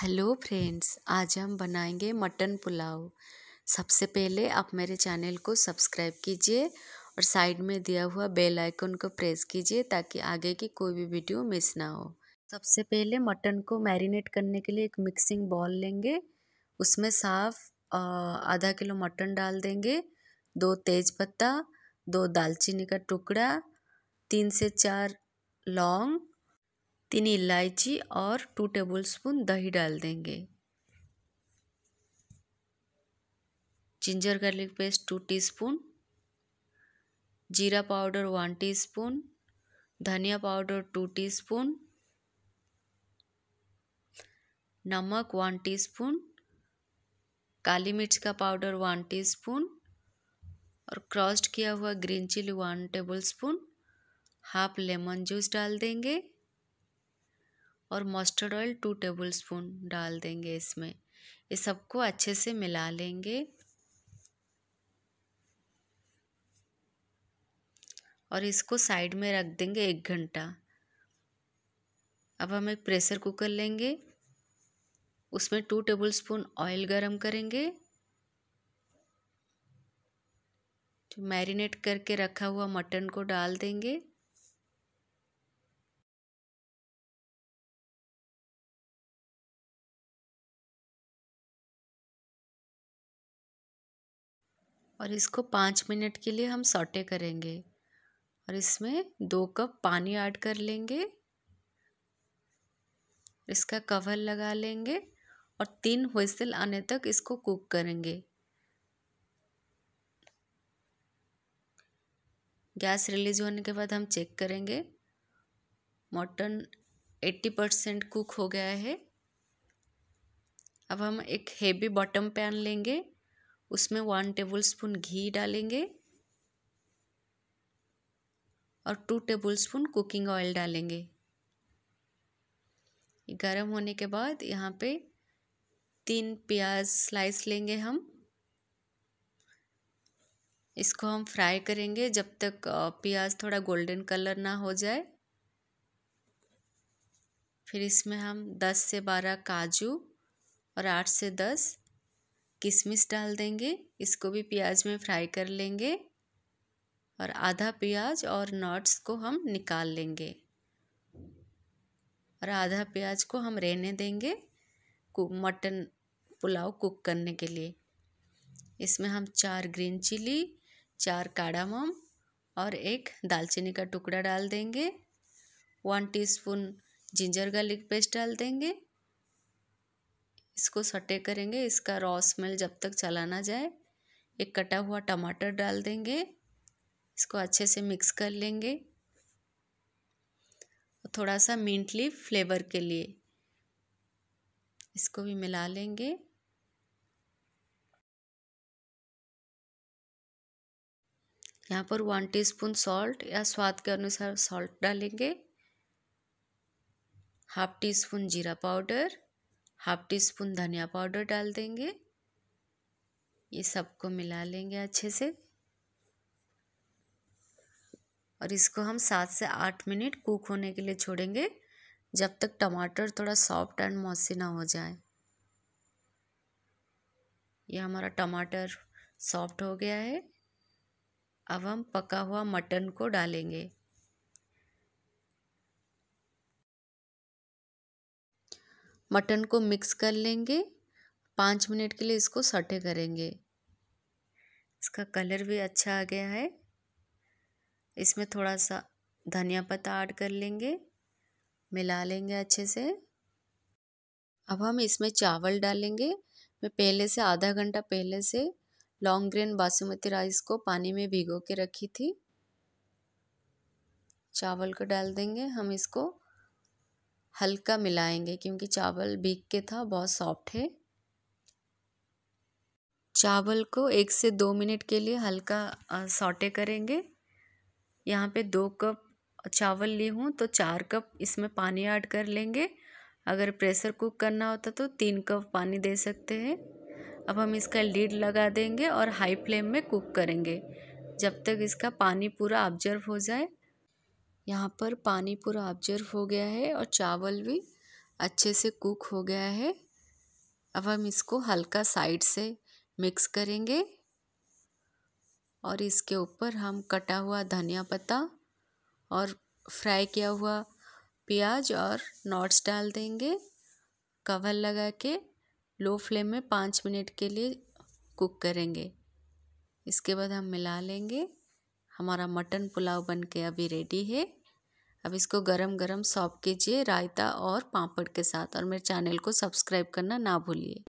hello friends आज हम बनाएंगे मटन पुलाव सबसे पहले आप मेरे चैनल को सब्सक्राइब कीजिए और साइड में दिया हुआ बेल आइकन को प्रेस कीजिए ताकि आगे की कोई भी वीडियो मिस ना हो सबसे पहले मटन को मैरिनेट करने के लिए एक मिक्सिंग बॉल लेंगे उसमें साफ आधा किलो मटन डाल देंगे दो तेज पत्ता दो दालचीनी का टुकड़ा तीन से चार लौंग तीन इलायची और टू टेबलस्पून दही डाल देंगे ginger garlic paste two teaspoon जीरा पाउडर वन टीस्पून धनिया पाउडर टू टीस्पून नमक वन टीस्पून काली मिर्च का पाउडर वन टीस्पून और क्रॉस्ड किया हुआ green chilli one tablespoon half lemon juice डाल देंगे और mustard oil two tablespoon डाल देंगे इसमें ये सबको अच्छे से मिला लेंगे और इसको साइड में रख देंगे एक घंटा अब हम एक प्रेशर कुकर लेंगे उसमें टू टेबल स्पून ऑयल गरम करेंगे मैरिनेट करके रखा हुआ मटन को डाल देंगे और इसको पाँच मिनट के लिए हम सौटे करेंगे और इसमें दो कप पानी ऐड कर लेंगे इसका कवर लगा लेंगे और तीन हुसल आने तक इसको कुक करेंगे गैस रिलीज होने के बाद हम चेक करेंगे मटन एट्टी परसेंट कुक हो गया है अब हम एक हेवी बॉटम पैन लेंगे उसमें वन टेबल स्पून घी डालेंगे और two tablespoon cooking oil डालेंगे गर्म होने के बाद यहाँ पे तीन प्याज स्लाइस लेंगे हम इसको हम फ्राई करेंगे जब तक प्याज थोड़ा गोल्डन कलर ना हो जाए फिर इसमें हम दस से बारह काजू और आठ से दस किशमिश डाल देंगे इसको भी प्याज में फ्राई कर लेंगे और आधा प्याज और नट्स को हम निकाल लेंगे और आधा प्याज को हम रहने देंगे मटन पुलाव कुक करने के लिए इसमें हम चार ग्रीन चिली चार काड़ामम और एक दालचीनी का टुकड़ा डाल देंगे one teaspoon ginger garlic paste डाल देंगे इसको सटे करेंगे इसका रॉ स्मेल जब तक चला ना जाए एक कटा हुआ टमाटर डाल देंगे इसको अच्छे से मिक्स कर लेंगे और थोड़ा सा मिंट लीव फ्लेवर के लिए इसको भी मिला लेंगे यहाँ पर वन टीस्पून सॉल्ट या स्वाद के अनुसार सॉल्ट डालेंगे हाफ टी स्पून जीरा पाउडर हाफ टी स्पून धनिया पाउडर डाल देंगे ये सबको मिला लेंगे अच्छे से और इसको हम सात से आठ मिनट कुक होने के लिए छोड़ेंगे जब तक टमाटर थोड़ा सॉफ्ट एंड मौसी ना हो जाए ये हमारा टमाटर सॉफ्ट हो गया है अब हम पका हुआ मटन को डालेंगे मटन को मिक्स कर लेंगे पाँच मिनट के लिए इसको सटे करेंगे इसका कलर भी अच्छा आ गया है इसमें थोड़ा सा धनिया पत्ता ऐड कर लेंगे मिला लेंगे अच्छे से अब हम इसमें चावल डालेंगे मैं पहले से आधा घंटा पहले से लॉन्ग ग्रेन बासमती राइस को पानी में भिगो के रखी थी चावल को डाल देंगे हम इसको हल्का मिलाएंगे क्योंकि चावल बीक के था बहुत सॉफ्ट है चावल को एक से दो मिनट के लिए हल्का सॉटे करेंगे यहाँ पे दो कप चावल ली हूँ तो चार कप इसमें पानी ऐड कर लेंगे अगर प्रेशर कुक करना होता तो तीन कप पानी दे सकते हैं अब हम इसका लीड लगा देंगे और हाई फ्लेम में कुक करेंगे जब तक इसका पानी पूरा ऑब्जर्व हो जाए यहाँ पर पानी पूरा ऑब्जर्व हो गया है और चावल भी अच्छे से कुक हो गया है अब हम इसको हल्का साइड से मिक्स करेंगे और इसके ऊपर हम कटा हुआ धनिया पत्ता और फ्राई किया हुआ प्याज और नॉट्स डाल देंगे कवर लगा के लो फ्लेम में पाँच मिनट के लिए कुक करेंगे इसके बाद हम मिला लेंगे हमारा मटन पुलाव बन के अभी रेडी है अब इसको गरम गरम सौंप कीजिए रायता और पापड़ के साथ और मेरे चैनल को सब्सक्राइब करना ना भूलिए